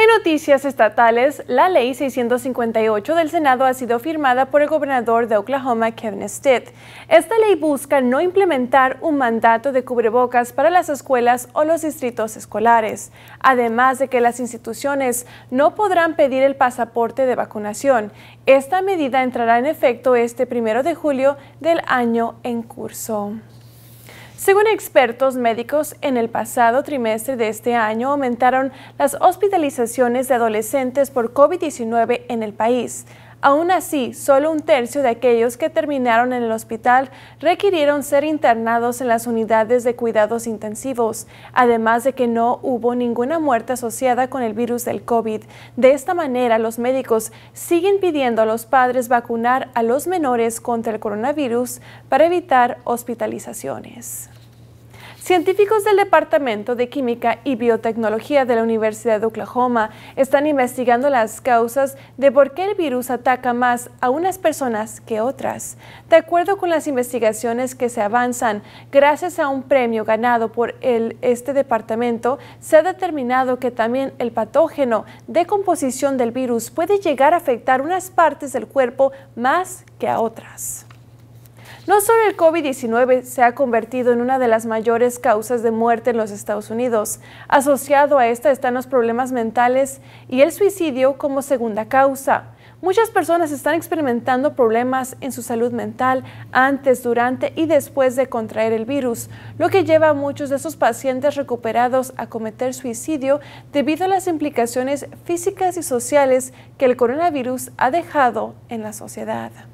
En noticias estatales, la Ley 658 del Senado ha sido firmada por el gobernador de Oklahoma, Kevin Stitt. Esta ley busca no implementar un mandato de cubrebocas para las escuelas o los distritos escolares, además de que las instituciones no podrán pedir el pasaporte de vacunación. Esta medida entrará en efecto este primero de julio del año en curso. Según expertos médicos, en el pasado trimestre de este año aumentaron las hospitalizaciones de adolescentes por COVID-19 en el país. Aún así, solo un tercio de aquellos que terminaron en el hospital requirieron ser internados en las unidades de cuidados intensivos, además de que no hubo ninguna muerte asociada con el virus del COVID. De esta manera, los médicos siguen pidiendo a los padres vacunar a los menores contra el coronavirus para evitar hospitalizaciones. Científicos del Departamento de Química y Biotecnología de la Universidad de Oklahoma están investigando las causas de por qué el virus ataca más a unas personas que otras. De acuerdo con las investigaciones que se avanzan, gracias a un premio ganado por el, este departamento, se ha determinado que también el patógeno de composición del virus puede llegar a afectar unas partes del cuerpo más que a otras. No solo el COVID-19 se ha convertido en una de las mayores causas de muerte en los Estados Unidos, asociado a esta están los problemas mentales y el suicidio como segunda causa. Muchas personas están experimentando problemas en su salud mental antes, durante y después de contraer el virus, lo que lleva a muchos de esos pacientes recuperados a cometer suicidio debido a las implicaciones físicas y sociales que el coronavirus ha dejado en la sociedad.